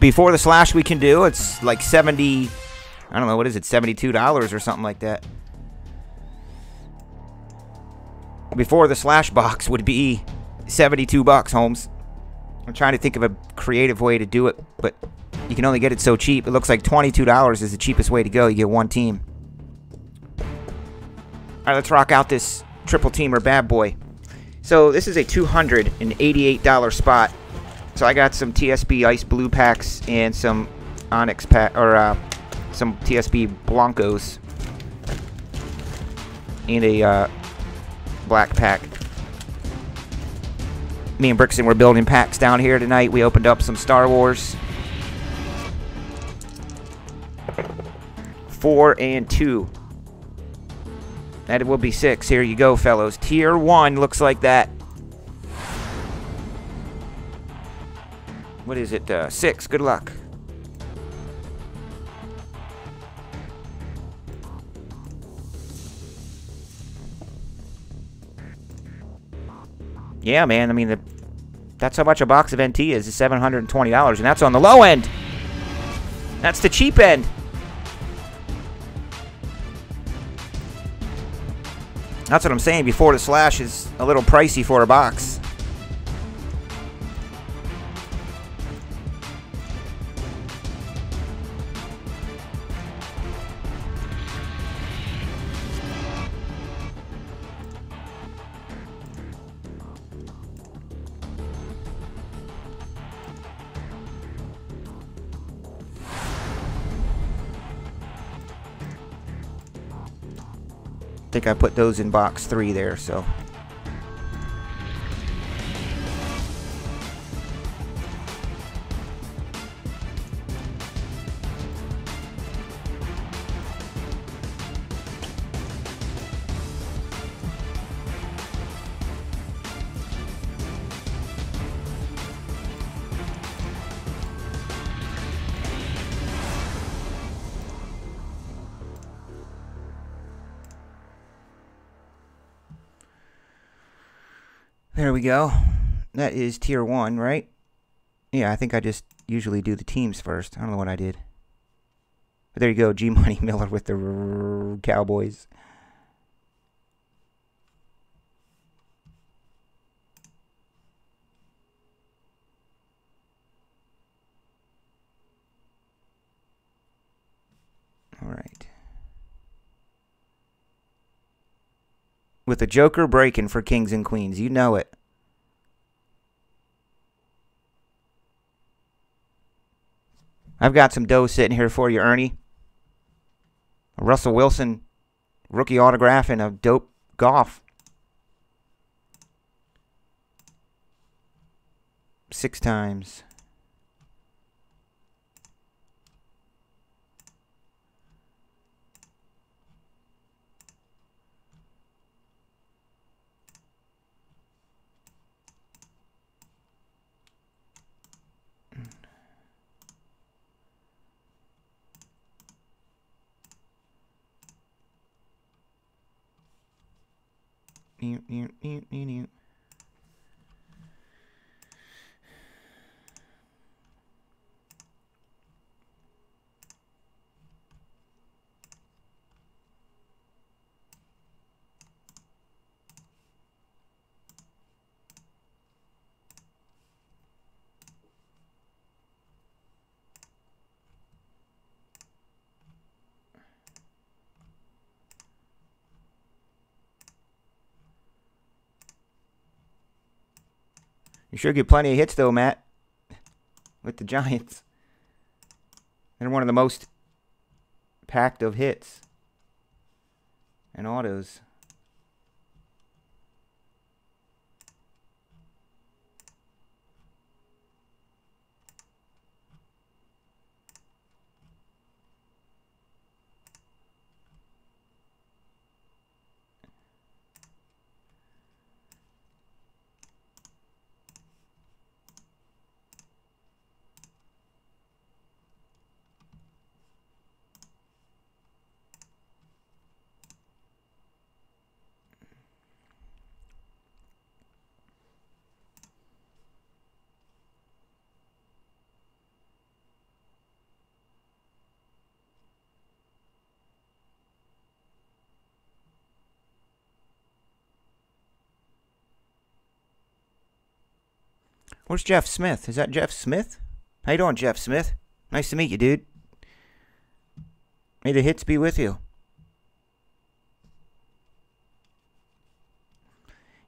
Before the slash we can do, it's like 70, I don't know, what is it, $72 or something like that. Before the slash box would be 72 bucks, Holmes. I'm trying to think of a creative way to do it, but you can only get it so cheap. It looks like $22 is the cheapest way to go. You get one team. All right, let's rock out this triple teamer bad boy. So this is a $288 spot. So I got some TSB Ice Blue packs and some Onyx pack, or uh, some TSB Blancos. And a uh, black pack. Me and Brixton were building packs down here tonight. We opened up some Star Wars. Four and two. That will be six. Here you go, fellows. Tier one looks like that. what is it? Uh, six. Good luck. Yeah, man. I mean, the, that's how much a box of NT is. Is seven hundred and twenty dollars, and that's on the low end. That's the cheap end. That's what I'm saying. Before the slash is a little pricey for a box. think I put those in box three there, so we go. That is tier 1, right? Yeah, I think I just usually do the teams first. I don't know what I did. But there you go, G Money Miller with the Cowboys. All right. With a Joker breaking for Kings and Queens, you know it. I've got some dough sitting here for you, Ernie. A Russell Wilson rookie autograph and a dope golf. Six times. Meow, meow, meow, meow, meow. You sure get plenty of hits though, Matt. With the Giants. They're one of the most packed of hits and autos. Where's Jeff Smith? Is that Jeff Smith? How you doing, Jeff Smith? Nice to meet you, dude. May the hits be with you.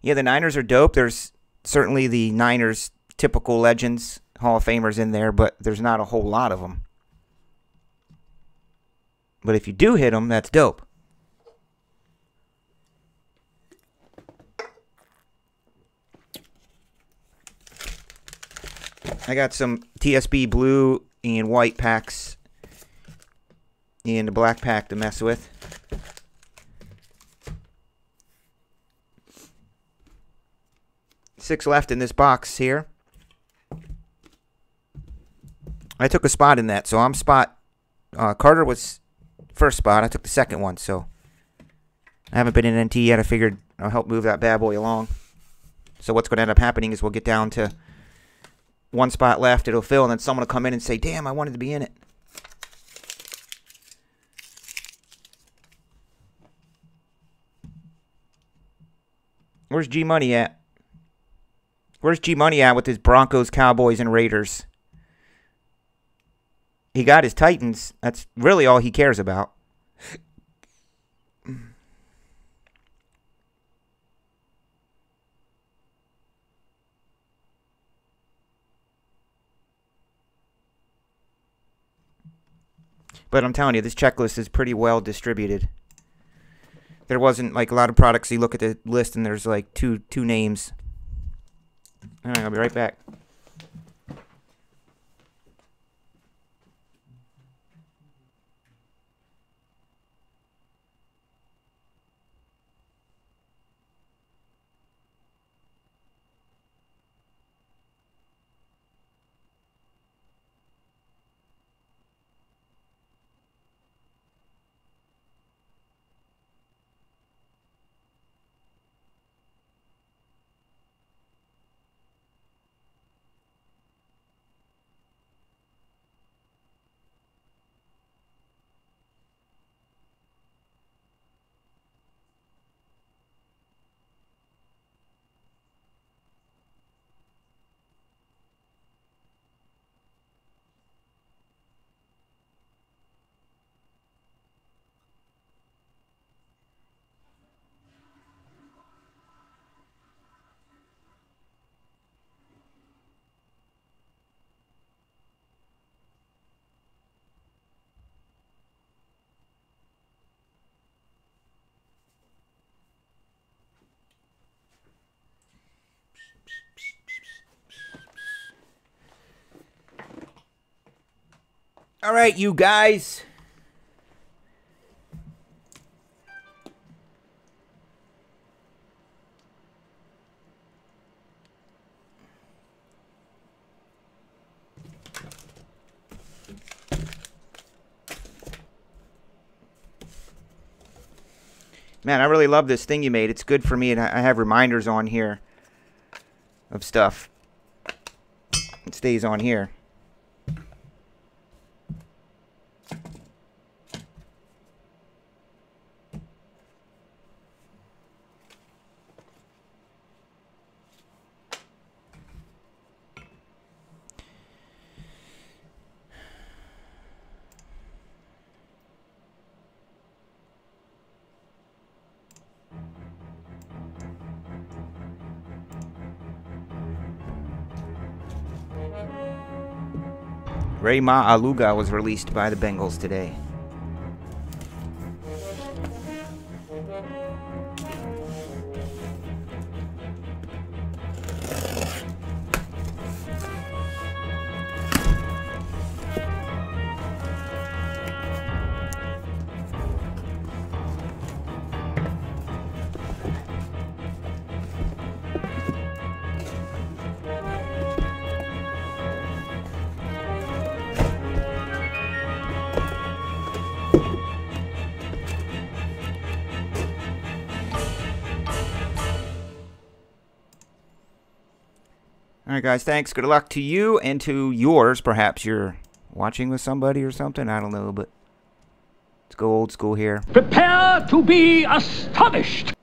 Yeah, the Niners are dope. There's certainly the Niners typical legends, Hall of Famers in there, but there's not a whole lot of them. But if you do hit them, that's dope. I got some TSB blue and white packs and a black pack to mess with. Six left in this box here. I took a spot in that, so I'm spot. Uh, Carter was first spot. I took the second one, so I haven't been in NT yet. I figured I'll help move that bad boy along. So what's going to end up happening is we'll get down to one spot left, it'll fill, and then someone will come in and say, damn, I wanted to be in it. Where's G Money at? Where's G Money at with his Broncos, Cowboys, and Raiders? He got his Titans. That's really all he cares about. But I'm telling you, this checklist is pretty well distributed. There wasn't like a lot of products. You look at the list and there's like two two names. All right, I'll be right back. All right, you guys. Man, I really love this thing you made. It's good for me, and I have reminders on here of stuff. It stays on here. Ray Ma Aluga was released by the Bengals today. All right, guys. Thanks. Good luck to you and to yours. Perhaps you're watching with somebody or something. I don't know, but let's go old school here. Prepare to be astonished.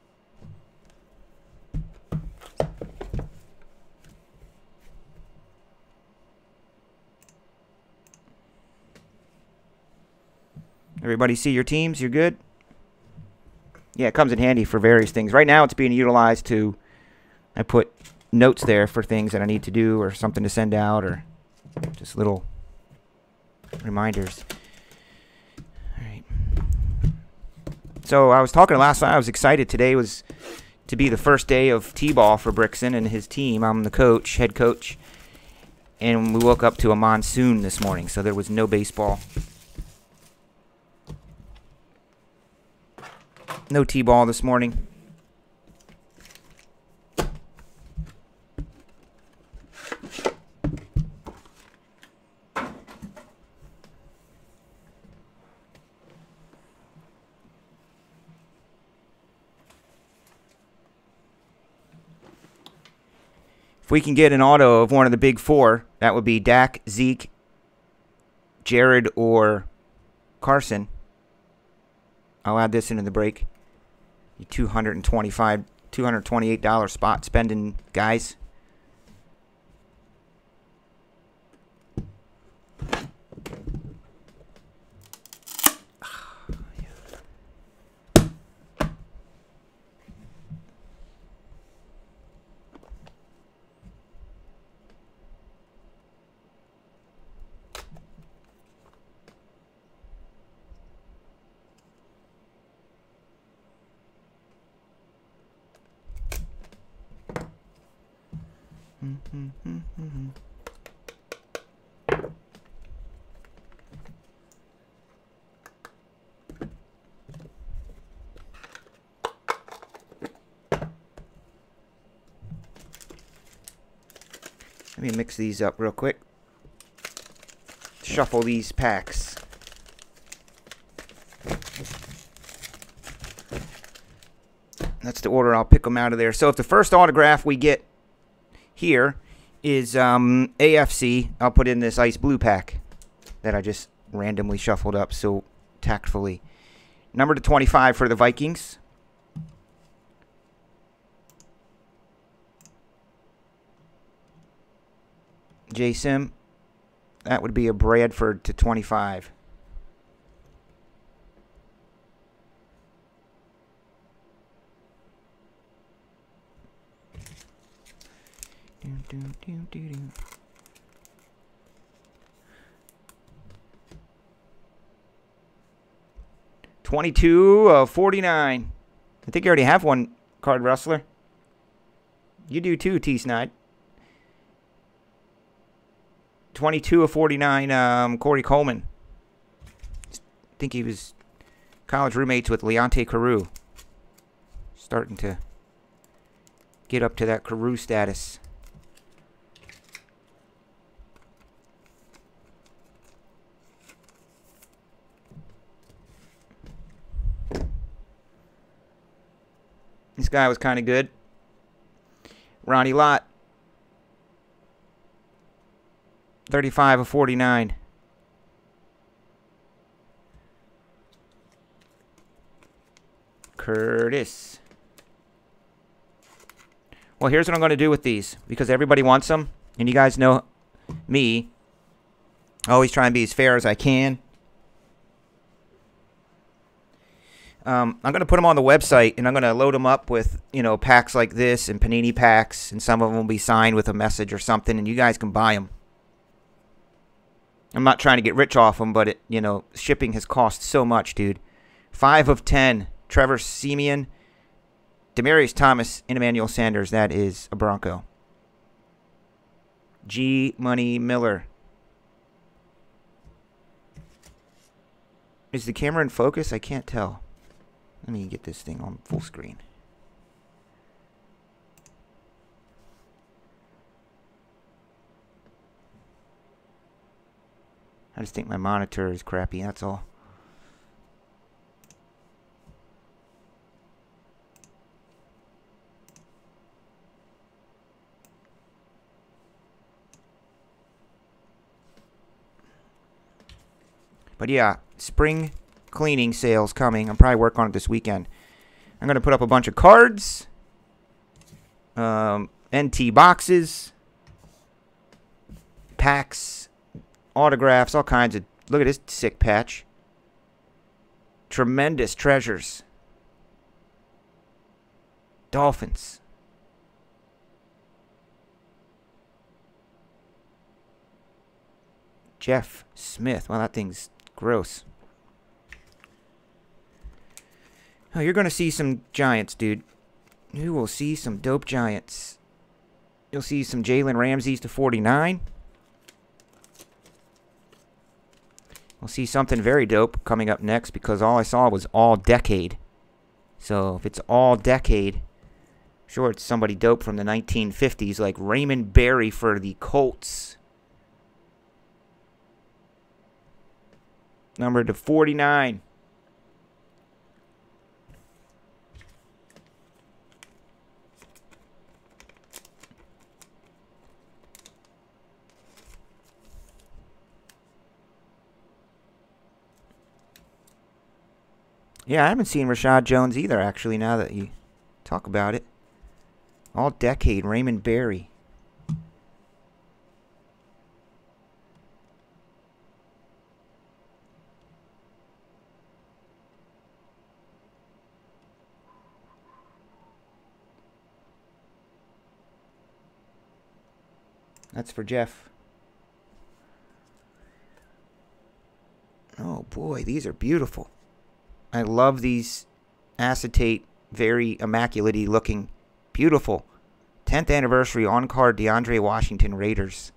Everybody see your teams? You're good? Yeah, it comes in handy for various things. Right now it's being utilized to, I put notes there for things that I need to do or something to send out or just little reminders. All right. So I was talking last night. I was excited. Today was to be the first day of T-ball for Brixton and his team. I'm the coach, head coach. And we woke up to a monsoon this morning, so there was no baseball. No T-ball this morning. If we can get an auto of one of the big four, that would be Dak, Zeke, Jared, or Carson. I'll add this into the break. $225, $228 spot spending, guys. Let me mix these up real quick. Shuffle these packs. That's the order I'll pick them out of there. So if the first autograph we get here is um, AFC. I'll put in this ice blue pack that I just randomly shuffled up so tactfully. Number to 25 for the Vikings. J Sim. That would be a Bradford to 25. Twenty-two of uh, forty-nine. I think you already have one card wrestler. You do too, T Snide. Twenty-two of forty-nine. Um, Corey Coleman. I think he was college roommates with Leonte Carew. Starting to get up to that Carew status. guy was kind of good. Ronnie Lott. 35 of 49. Curtis. Well, here's what I'm going to do with these because everybody wants them. And you guys know me. I always try and be as fair as I can. Um, I'm going to put them on the website and I'm going to load them up with, you know, packs like this and panini packs, and some of them will be signed with a message or something, and you guys can buy them. I'm not trying to get rich off them, but, it, you know, shipping has cost so much, dude. Five of ten Trevor Simeon, Demarius Thomas, and Emmanuel Sanders. That is a Bronco. G Money Miller. Is the camera in focus? I can't tell. Let me get this thing on full screen. I just think my monitor is crappy, that's all. But yeah, spring cleaning sales coming. I'm probably work on it this weekend. I'm going to put up a bunch of cards, um, NT boxes, packs, autographs, all kinds of. Look at this sick patch. Tremendous treasures. Dolphins. Jeff Smith. Well, that thing's gross. Oh, you're gonna see some giants, dude. You will see some dope giants. You'll see some Jalen Ramsey's to 49. We'll see something very dope coming up next because all I saw was all decade. So if it's all decade, I'm sure it's somebody dope from the 1950s like Raymond Berry for the Colts. Number to 49. Yeah, I haven't seen Rashad Jones either, actually, now that you talk about it. All decade, Raymond Berry. That's for Jeff. Oh boy, these are beautiful. I love these acetate, very immaculatey looking. Beautiful. 10th anniversary on card DeAndre Washington Raiders.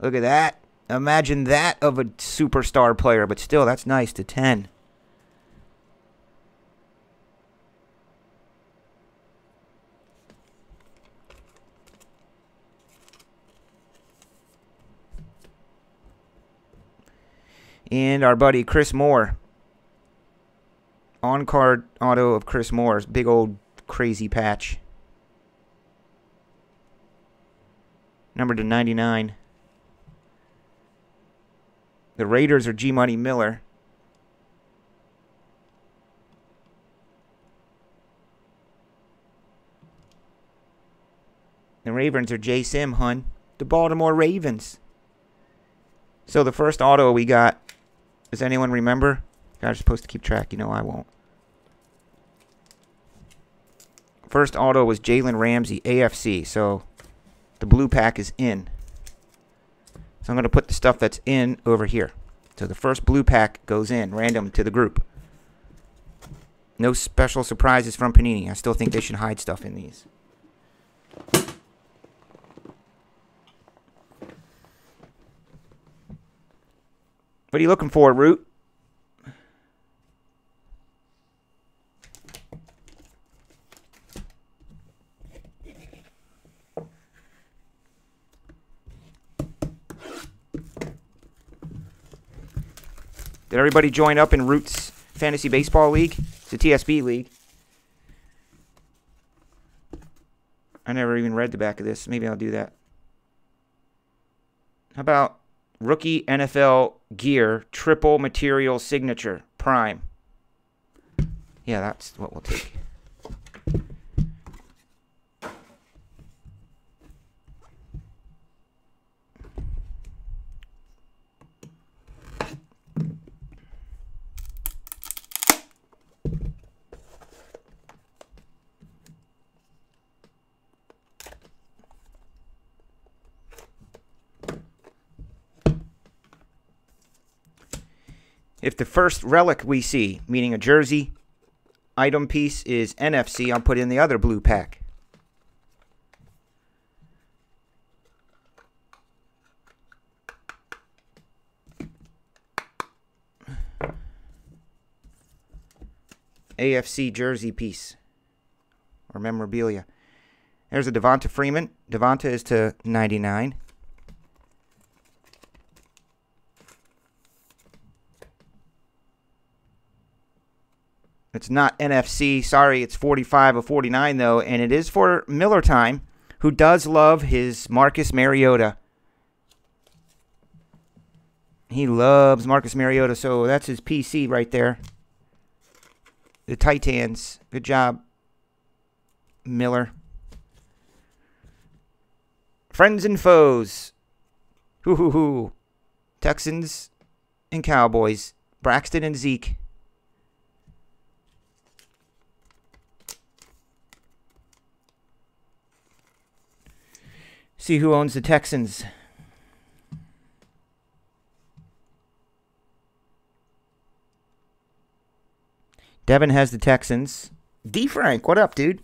Look at that. Imagine that of a superstar player, but still, that's nice to 10. And our buddy Chris Moore, on card auto of Chris Moore's big old crazy patch. Number to 99. The Raiders are G Money Miller. The Ravens are J Sim, hun. The Baltimore Ravens. So the first auto we got, does anyone remember? I'm are supposed to keep track. You know I won't. First auto was Jalen Ramsey, AFC. So the blue pack is in. So I'm going to put the stuff that's in over here. So the first blue pack goes in, random, to the group. No special surprises from Panini. I still think they should hide stuff in these. What are you looking for, Root? Did everybody join up in Roots Fantasy Baseball League? It's a TSB league. I never even read the back of this. Maybe I'll do that. How about rookie NFL gear triple material signature prime? Yeah, that's what we'll take. If the first relic we see, meaning a jersey item piece, is NFC, I'll put in the other blue pack. AFC jersey piece or memorabilia. There's a Devonta Freeman. Devonta is to 99. It's not NFC. Sorry, it's 45 or 49, though, and it is for Miller time, who does love his Marcus Mariota. He loves Marcus Mariota, so that's his PC right there. The Titans. Good job, Miller. Friends and foes. Hoo hoo hoo. Texans and Cowboys. Braxton and Zeke. See who owns the Texans. Devin has the Texans. D Frank, what up, dude?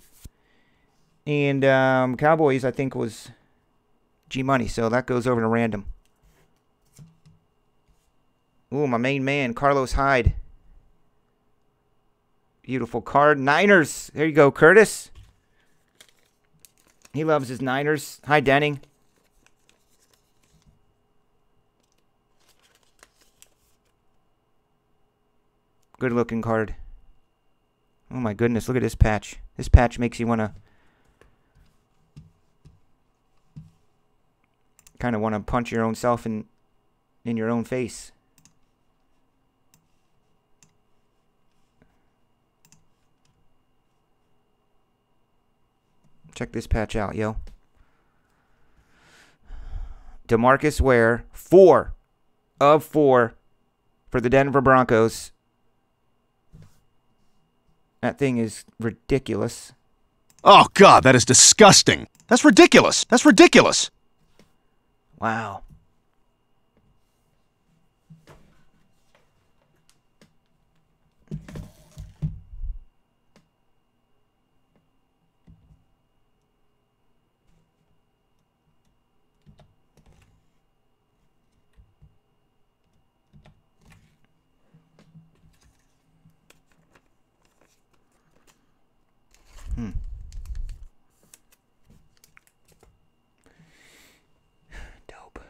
And um, Cowboys, I think, was G Money, so that goes over to random. Ooh, my main man, Carlos Hyde. Beautiful card. Niners. There you go, Curtis. He loves his Niners. Hi, Denning. Good looking card. Oh my goodness, look at this patch. This patch makes you want to kind of want to punch your own self in in your own face. Check this patch out, yo. DeMarcus Ware, four of four for the Denver Broncos. That thing is ridiculous. Oh, God, that is disgusting. That's ridiculous. That's ridiculous. Wow. Hmm. Dope.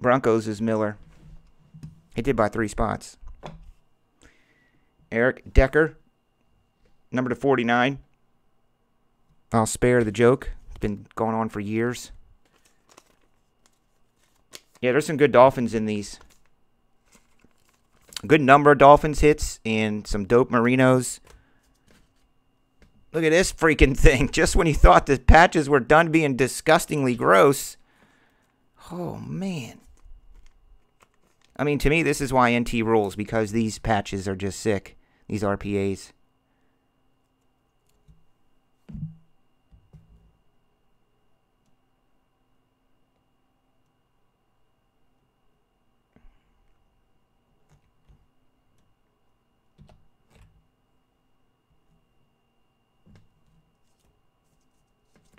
Broncos is Miller. He did by three spots. Eric Decker, number to 49. I'll spare the joke. It's been going on for years. Yeah, there's some good dolphins in these. good number of dolphins hits and some dope merinos. Look at this freaking thing. Just when you thought the patches were done being disgustingly gross. Oh, man. I mean, to me, this is why NT rules, because these patches are just sick. These RPAs.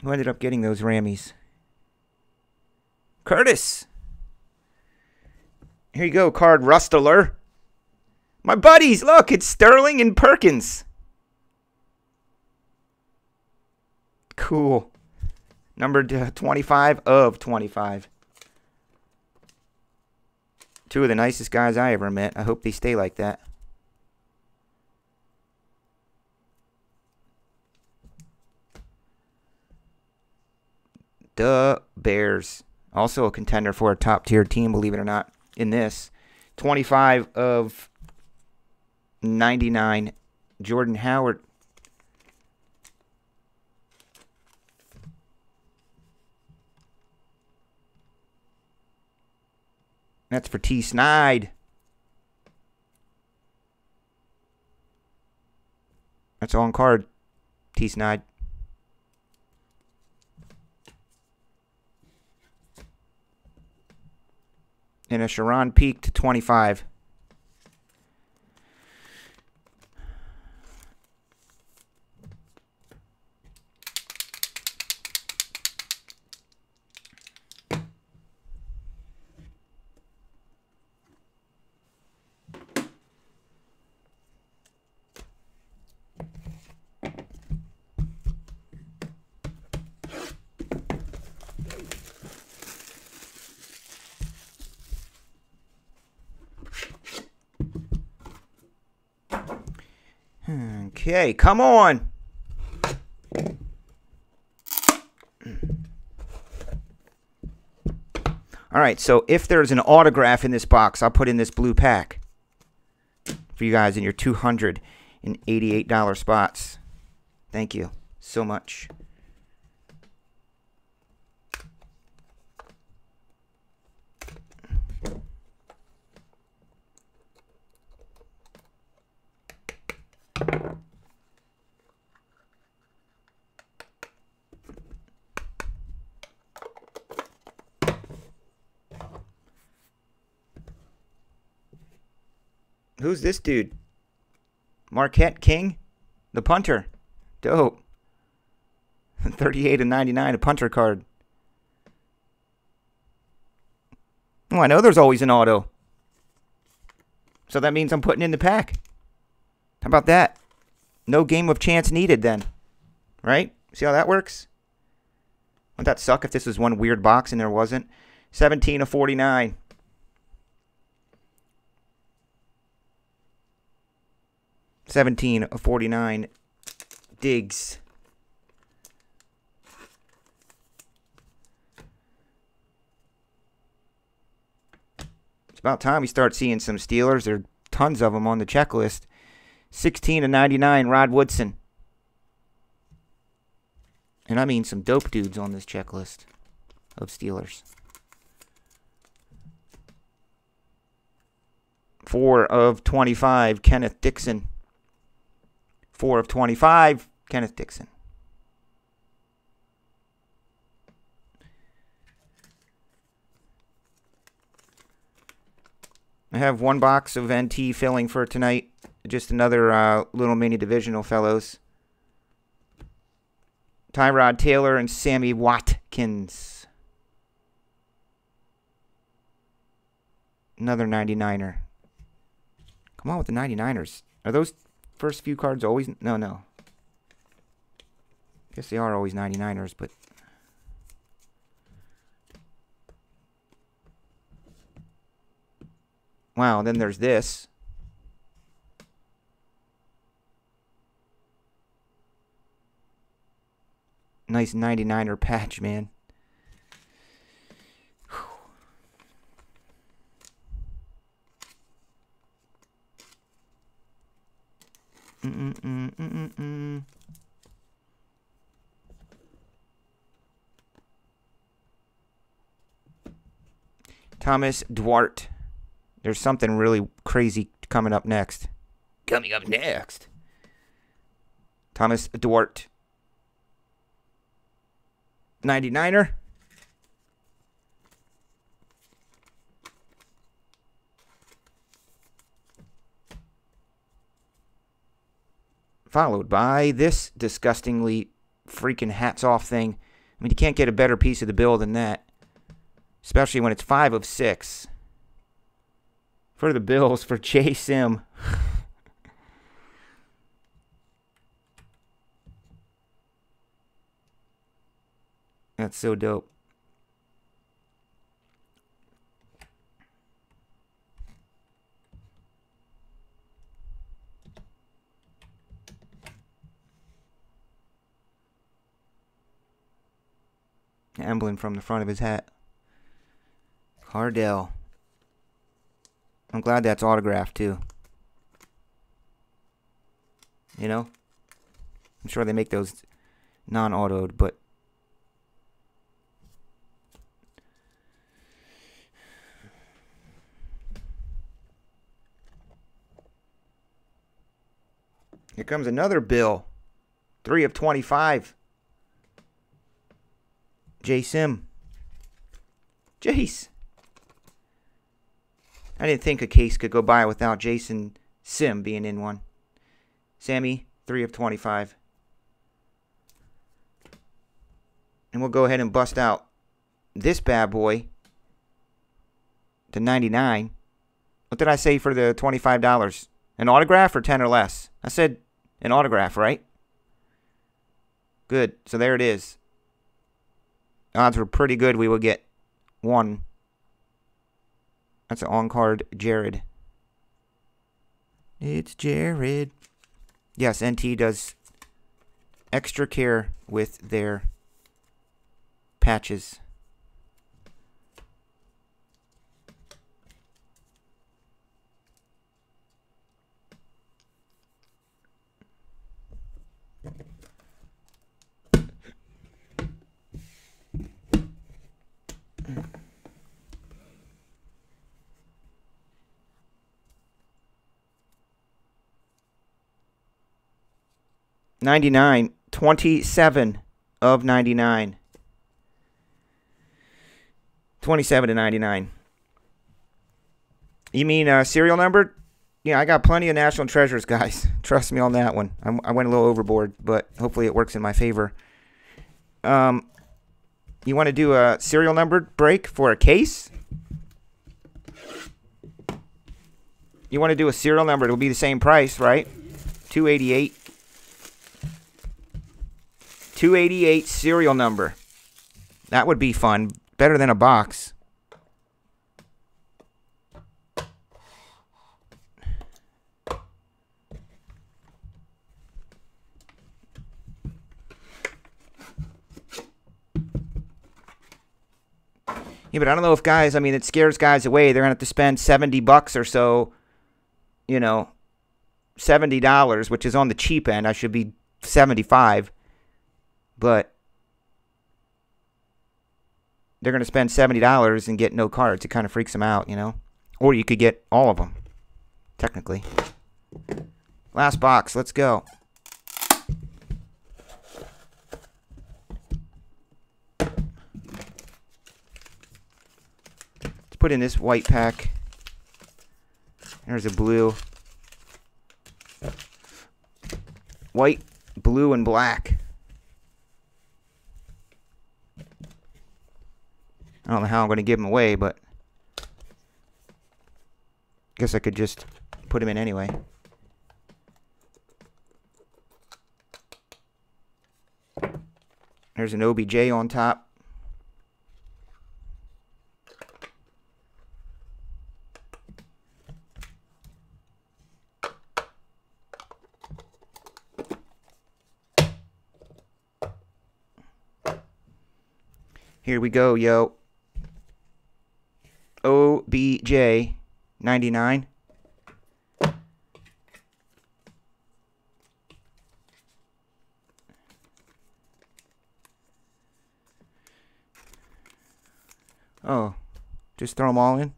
Who ended up getting those Rammies? Curtis! Here you go, card rustler. My buddies, look, it's Sterling and Perkins. Cool. Number 25 of 25. Two of the nicest guys I ever met. I hope they stay like that. the Bears. Also a contender for a top tier team, believe it or not, in this. 25 of 99. Jordan Howard. That's for T. Snide. That's on card. T. Snide. and a Sharon peak to 25. Okay, come on. All right, so if there's an autograph in this box, I'll put in this blue pack for you guys in your $288 spots. Thank you so much. Who's this dude? Marquette King? The punter. Dope. 38 and 99, a punter card. Oh, I know there's always an auto. So that means I'm putting in the pack. How about that? No game of chance needed then. Right? See how that works? Wouldn't that suck if this was one weird box and there wasn't? 17 of 49. 17 of 49. digs. It's about time we start seeing some Steelers. There are tons of them on the checklist. 16 of 99, Rod Woodson. And I mean some dope dudes on this checklist of Steelers. Four of 25, Kenneth Dixon. Four of 25, Kenneth Dixon. I have one box of NT filling for tonight. Just another uh, little mini divisional fellows. Tyrod Taylor and Sammy Watkins. Another 99er. Come on with the 99ers. Are those first few cards always... No, no. guess they are always 99ers, but... Wow, then there's this. Nice 99er patch, man. Mm -mm -mm Thomas Duarte. There's something really crazy coming up next. Coming up next. Thomas Duarte. 99er. followed by this disgustingly freaking hats off thing. I mean, you can't get a better piece of the bill than that, especially when it's five of six for the Bills for Chase Sim. That's so dope. emblem from the front of his hat. Cardell. I'm glad that's autographed too. You know? I'm sure they make those non-autoed, but Here comes another bill. 3 of 25. JSim. Jace. I didn't think a case could go by without Jason Sim being in one. Sammy, 3 of 25. And we'll go ahead and bust out this bad boy to 99. What did I say for the $25? An autograph or 10 or less? I said an autograph, right? Good. So there it is. Odds were pretty good we would get one. That's an on card, Jared. It's Jared. Yes, NT does extra care with their patches. 99. 27 of 99. 27 to 99. You mean uh, serial number? Yeah, I got plenty of national treasures, guys. Trust me on that one. I'm, i went a little overboard, but hopefully it works in my favor. Um, you want to do a serial number break for a case? You want to do a serial number? It'll be the same price, right? 288. 288 serial number. That would be fun. Better than a box. Yeah, but I don't know if guys, I mean, it scares guys away. They're going to have to spend 70 bucks or so, you know, $70, which is on the cheap end. I should be 75 but they're going to spend $70 and get no cards. It kind of freaks them out, you know? Or you could get all of them, technically. Last box. Let's go. Let's put in this white pack. There's a blue. White, blue, and black. I don't know how I'm going to give them away, but I guess I could just put them in anyway. There's an OBJ on top. Here we go, yo j 99 Oh, just throw them all in?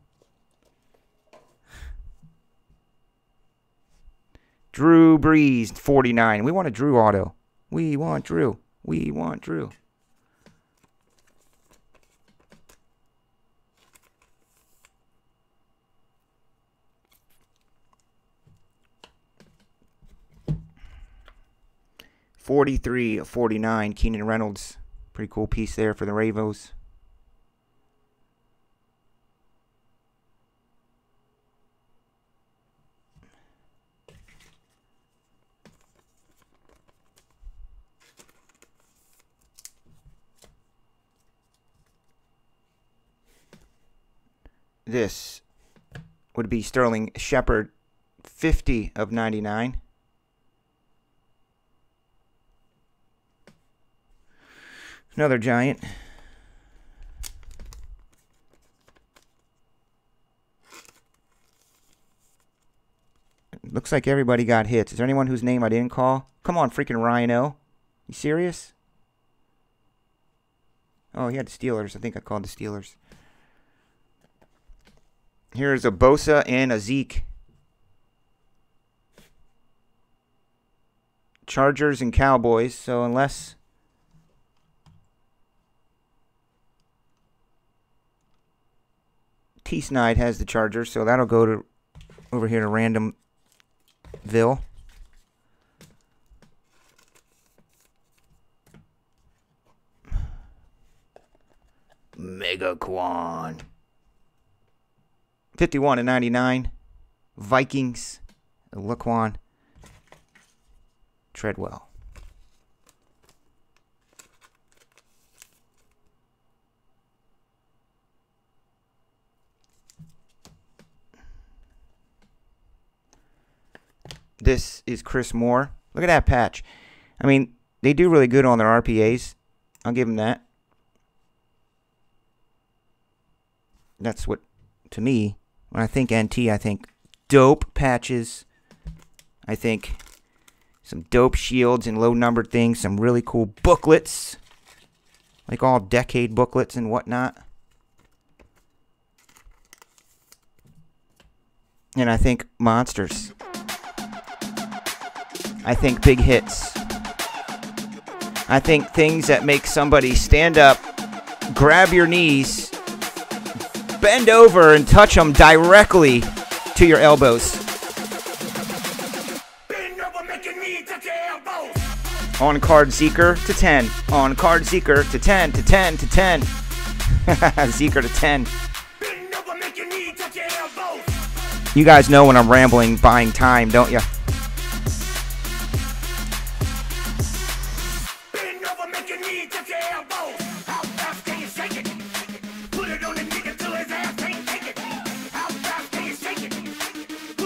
Drew Brees, 49. We want a Drew auto. We want Drew. We want Drew. 43 49. Keenan Reynolds. Pretty cool piece there for the Ravos. This would be Sterling Shepard, 50 of 99. Another giant. looks like everybody got hits. Is there anyone whose name I didn't call? Come on, freaking Rhino. You serious? Oh, he had the Steelers. I think I called the Steelers. Here's a Bosa and a Zeke. Chargers and Cowboys. So unless T Snide has the Chargers, so that'll go to over here to Randomville. Mega Quan. 51 and 99. Vikings. Laquan. Treadwell. This is Chris Moore. Look at that patch. I mean, they do really good on their RPAs. I'll give them that. That's what, to me, when I think NT, I think dope patches. I think some dope shields and low numbered things, some really cool booklets, like all decade booklets and whatnot. And I think monsters I think big hits. I think things that make somebody stand up, grab your knees, bend over, and touch them directly to your elbows. On card Zeker to 10. On card Zeker to 10, to 10, to 10. Zeker to 10. You guys know when I'm rambling, buying time, don't you?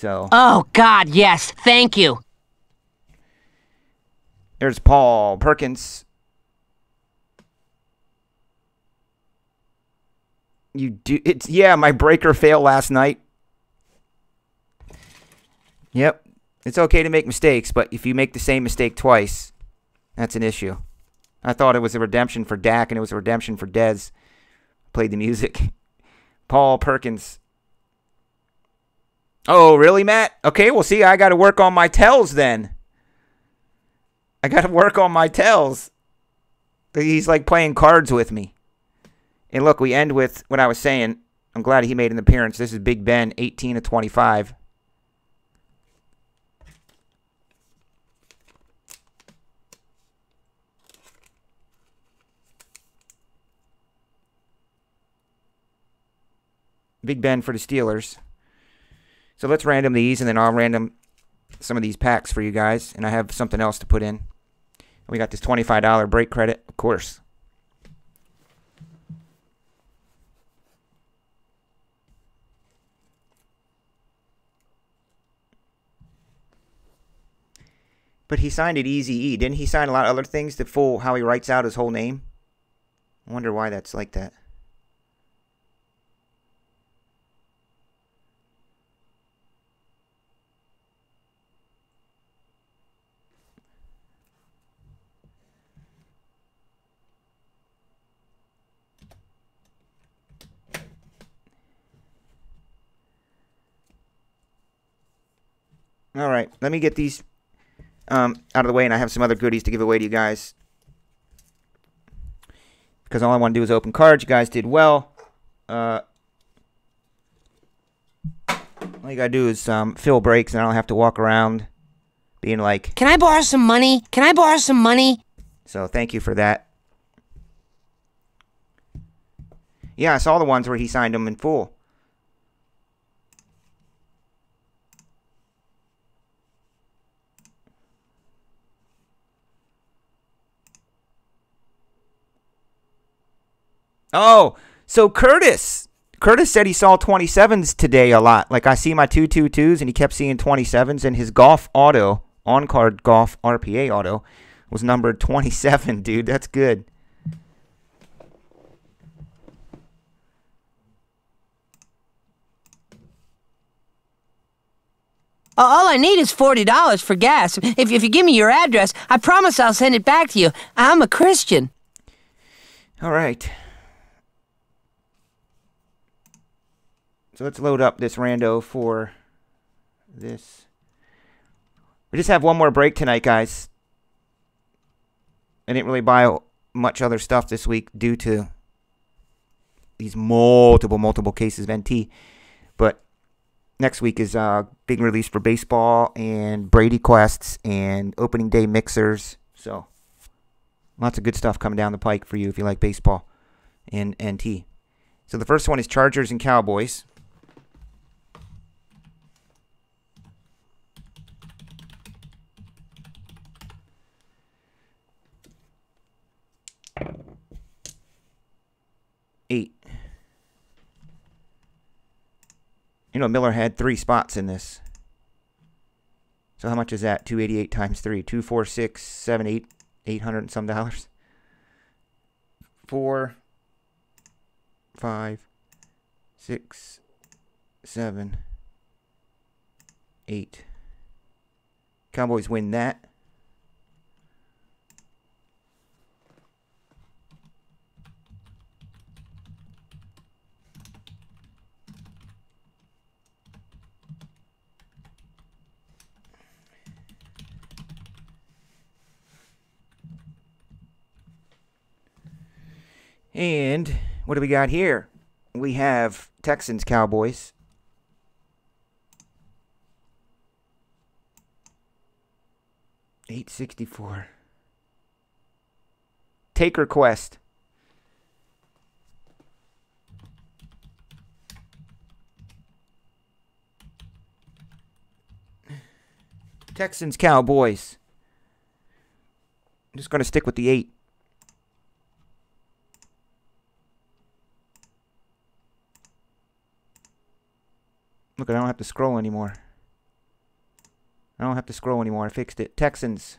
So. Oh, God, yes. Thank you. There's Paul Perkins. You do. It's. Yeah, my breaker failed last night. Yep. It's okay to make mistakes, but if you make the same mistake twice, that's an issue. I thought it was a redemption for Dak and it was a redemption for Dez. Played the music. Paul Perkins. Oh, really, Matt? Okay, well, see, I got to work on my tells then. I got to work on my tells. He's like playing cards with me. And look, we end with what I was saying. I'm glad he made an appearance. This is Big Ben, 18 to 25. Big Ben for the Steelers. So let's random these, and then I'll random some of these packs for you guys. And I have something else to put in. We got this $25 break credit, of course. But he signed it Easy E. Didn't he sign a lot of other things to fool how he writes out his whole name? I wonder why that's like that. All right, let me get these um, out of the way, and I have some other goodies to give away to you guys. Because all I want to do is open cards. You guys did well. Uh, all you gotta do is um, fill breaks, and I don't have to walk around being like, "Can I borrow some money? Can I borrow some money?" So thank you for that. Yeah, I saw the ones where he signed them in full. Oh, so Curtis. Curtis said he saw 27s today a lot. Like I see my 222s and he kept seeing 27s and his golf auto, on card golf RPA auto, was numbered 27, dude. That's good. All I need is $40 for gas. If, if you give me your address, I promise I'll send it back to you. I'm a Christian. All right. So let's load up this rando for this. We just have one more break tonight, guys. I didn't really buy much other stuff this week due to these multiple, multiple cases of NT. But next week is a uh, big release for baseball and Brady quests and opening day mixers. So lots of good stuff coming down the pike for you if you like baseball and NT. So the first one is Chargers and Cowboys. You know, Miller had three spots in this. So how much is that? 288 times 3. 246, 7, 8, 800 and some dollars. 4, 5, 6, 7, 8. Cowboys win that. And what do we got here? We have Texans Cowboys. Eight sixty four. Take quest. Texans Cowboys. I'm just going to stick with the eight. Look, I don't have to scroll anymore. I don't have to scroll anymore. I fixed it. Texans.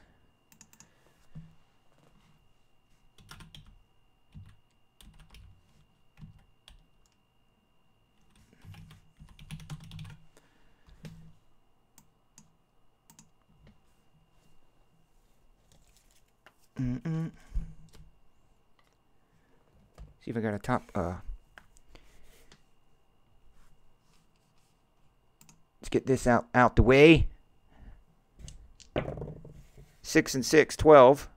Mm -mm. See if I got a top, uh, Let's get this out, out the way. 6 and 6, 12.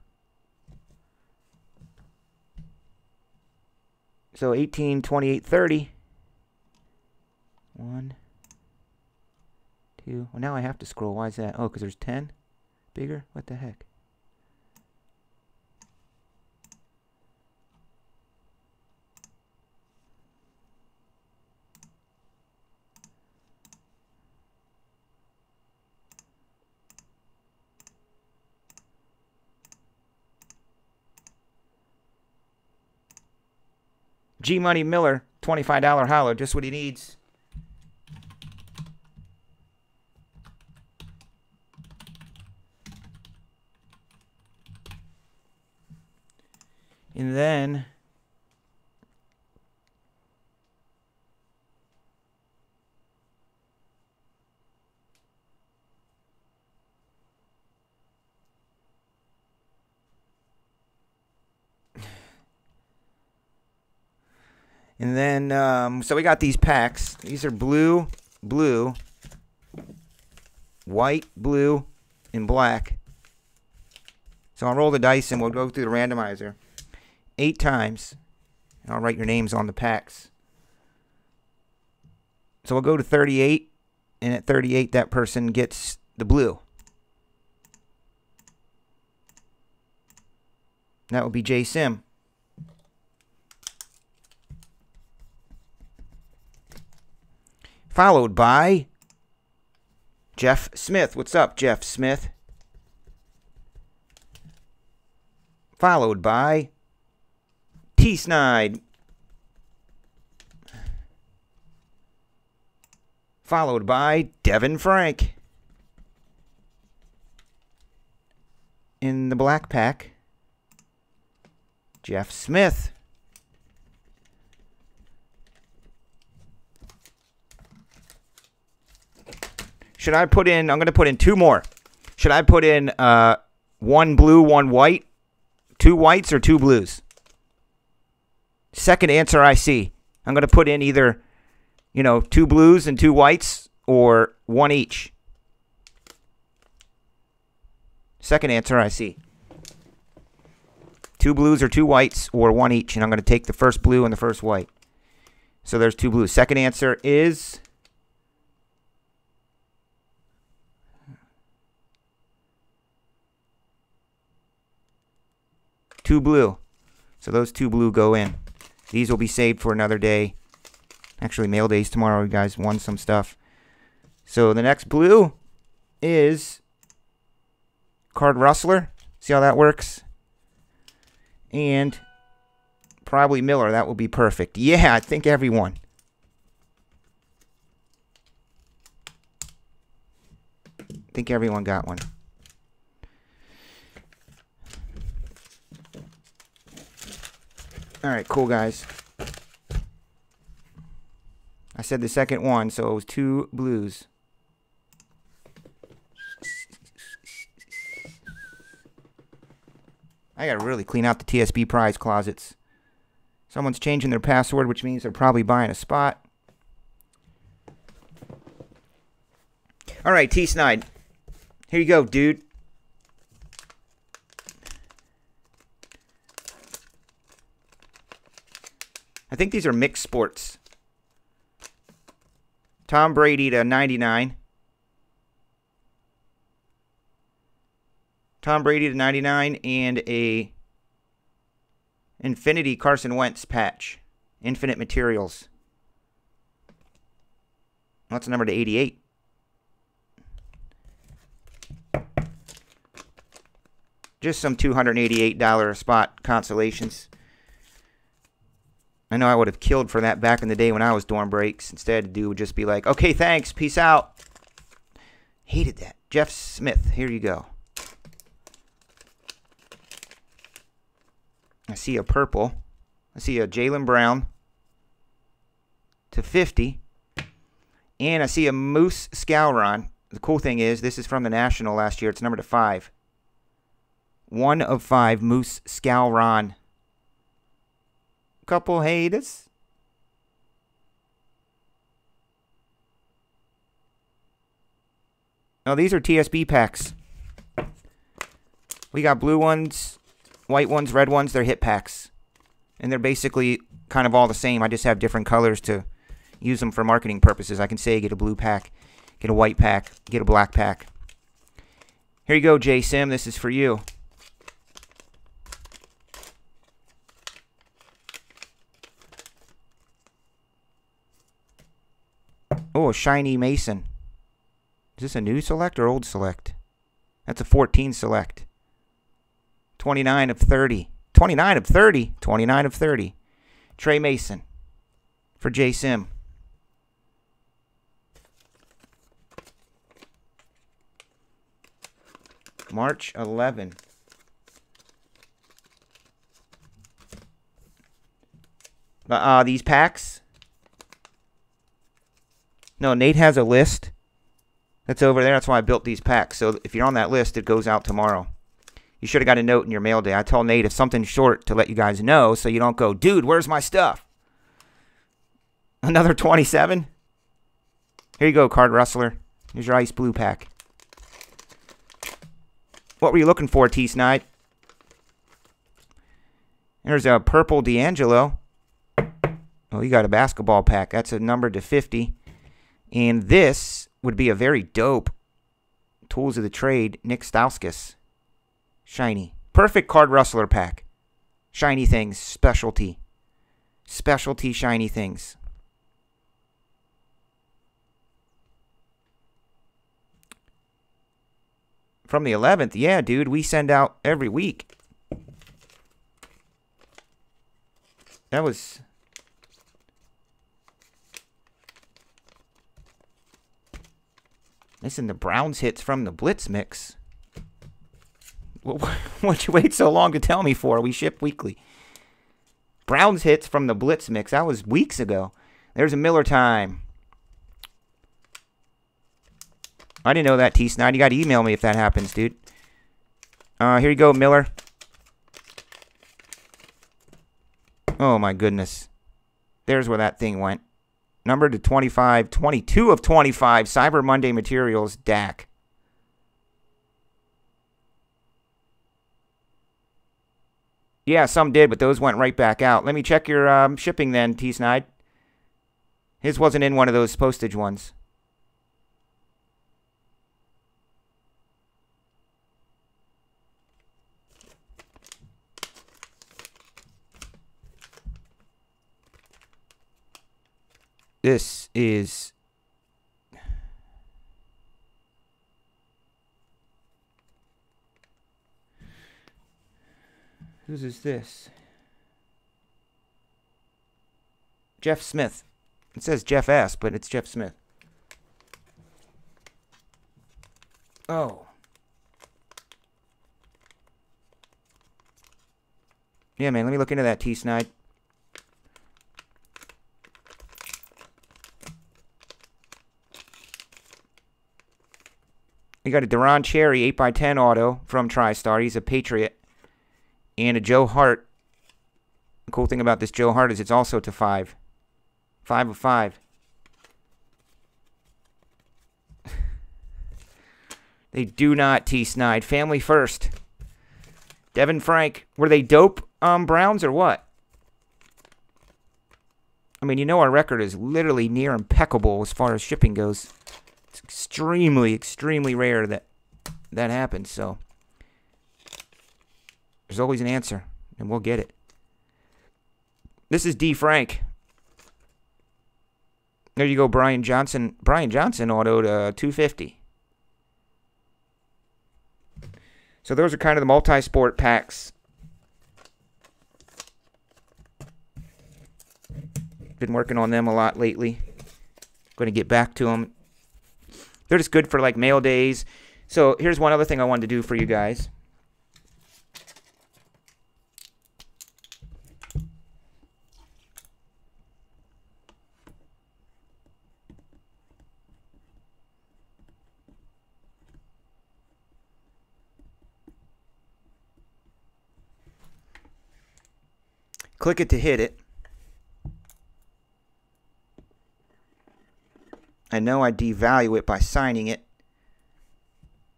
So 18, 28, 30. 1, 2. Well, now I have to scroll. Why is that? Oh, because there's 10 bigger? What the heck? G Money Miller, $25 hollow, just what he needs. And then And then, um, so we got these packs. These are blue, blue, white, blue, and black. So I'll roll the dice and we'll go through the randomizer eight times. And I'll write your names on the packs. So we'll go to 38. And at 38, that person gets the blue. That will be J Sim. followed by Jeff Smith. What's up, Jeff Smith? Followed by T Snide. Followed by Devin Frank. In the black pack, Jeff Smith. Should I put in, I'm going to put in two more. Should I put in uh, one blue, one white? Two whites or two blues? Second answer I see. I'm going to put in either, you know, two blues and two whites or one each. Second answer I see. Two blues or two whites or one each. And I'm going to take the first blue and the first white. So there's two blues. Second answer is Two blue. So those two blue go in. These will be saved for another day. Actually, mail days tomorrow. You guys won some stuff. So the next blue is Card Rustler. See how that works? And probably Miller. That will be perfect. Yeah, I think everyone. I think everyone got one. Alright, cool, guys. I said the second one, so it was two blues. I gotta really clean out the TSB prize closets. Someone's changing their password, which means they're probably buying a spot. All right, T Snide. Here you go, dude. I think these are mixed sports. Tom Brady to 99. Tom Brady to 99 and a Infinity Carson Wentz patch. Infinite Materials. That's number to 88. Just some $288 spot consolations. I know I would have killed for that back in the day when I was dorm breaks. Instead, dude would just be like, okay, thanks, peace out. Hated that. Jeff Smith, here you go. I see a purple. I see a Jalen Brown to 50. And I see a Moose Scowron. The cool thing is, this is from the National last year. It's number to 5. One of five, Moose Scowron couple haters. Now these are TSB packs. We got blue ones, white ones, red ones. They're hit packs. And they're basically kind of all the same. I just have different colors to use them for marketing purposes. I can say get a blue pack, get a white pack, get a black pack. Here you go, J Sim. This is for you. Oh, shiny Mason. Is this a new select or old select? That's a 14 select. 29 of 30. 29 of 30. 29 of 30. Trey Mason for J Sim. March 11. Uh, uh these packs no, Nate has a list that's over there. That's why I built these packs. So if you're on that list, it goes out tomorrow. You should have got a note in your mail day. I told Nate if something's short to let you guys know so you don't go, dude, where's my stuff? Another 27? Here you go, Card Rustler. Here's your Ice Blue pack. What were you looking for, T-Snide? There's a purple D'Angelo. Oh, you got a basketball pack. That's a number to 50. And this would be a very dope Tools of the Trade Nick Stauskas. Shiny. Perfect card rustler pack. Shiny things. Specialty. Specialty shiny things. From the 11th. Yeah, dude. We send out every week. That was Listen, the Browns hits from the blitz mix. What'd you wait so long to tell me for? We ship weekly. Browns hits from the blitz mix. That was weeks ago. There's a Miller time. I didn't know that, T Snide. You got to email me if that happens, dude. Uh, here you go, Miller. Oh, my goodness. There's where that thing went number to 25, 22 of 25, Cyber Monday Materials, DAC. Yeah, some did, but those went right back out. Let me check your um, shipping then, T Snide. His wasn't in one of those postage ones. This is Whose is this? Jeff Smith. It says Jeff S, but it's Jeff Smith. Oh. Yeah, man, let me look into that, T-Snide. We got a Deron Cherry 8x10 auto from TriStar. He's a Patriot. And a Joe Hart. The cool thing about this Joe Hart is it's also to 5. 5 of 5. they do not T Snide. Family first. Devin Frank. Were they dope um, Browns or what? I mean, you know our record is literally near impeccable as far as shipping goes extremely, extremely rare that that happens. So there's always an answer, and we'll get it. This is D. Frank. There you go, Brian Johnson. Brian Johnson autoed a uh, 250. So those are kind of the multi-sport packs. Been working on them a lot lately. Going to get back to them they're just good for like mail days. So here's one other thing I wanted to do for you guys. Click it to hit it. I know I devalue it by signing it,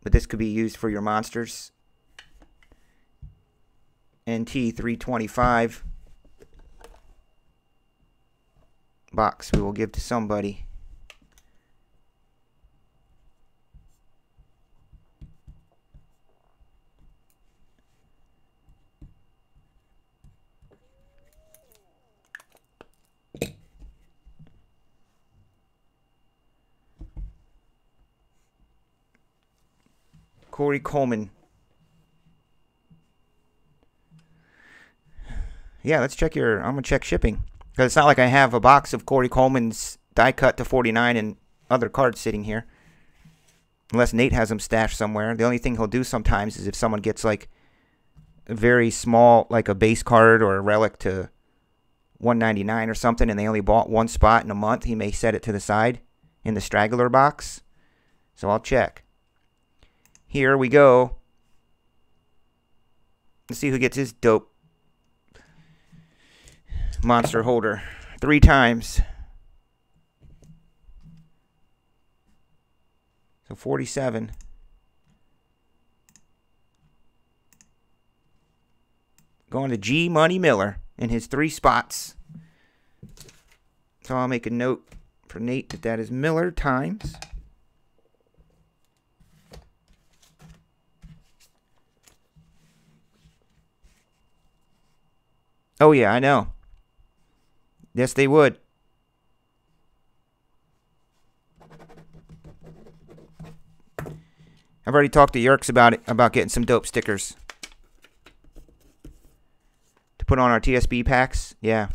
but this could be used for your monsters. NT 325 box we will give to somebody. Corey Coleman. Yeah, let's check your. I'm gonna check shipping because it's not like I have a box of Corey Coleman's die cut to 49 and other cards sitting here. Unless Nate has them stashed somewhere. The only thing he'll do sometimes is if someone gets like a very small, like a base card or a relic to 199 or something, and they only bought one spot in a month, he may set it to the side in the straggler box. So I'll check. Here we go. Let's see who gets his dope monster holder three times. So 47. Going to G Money Miller in his three spots. So I'll make a note for Nate that that is Miller times. Oh, yeah, I know. Yes, they would. I've already talked to Yerks about it, about getting some dope stickers to put on our TSB packs. Yeah.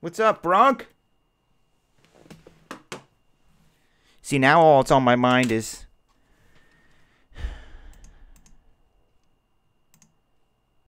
What's up, Bronk? See, now all it's on my mind is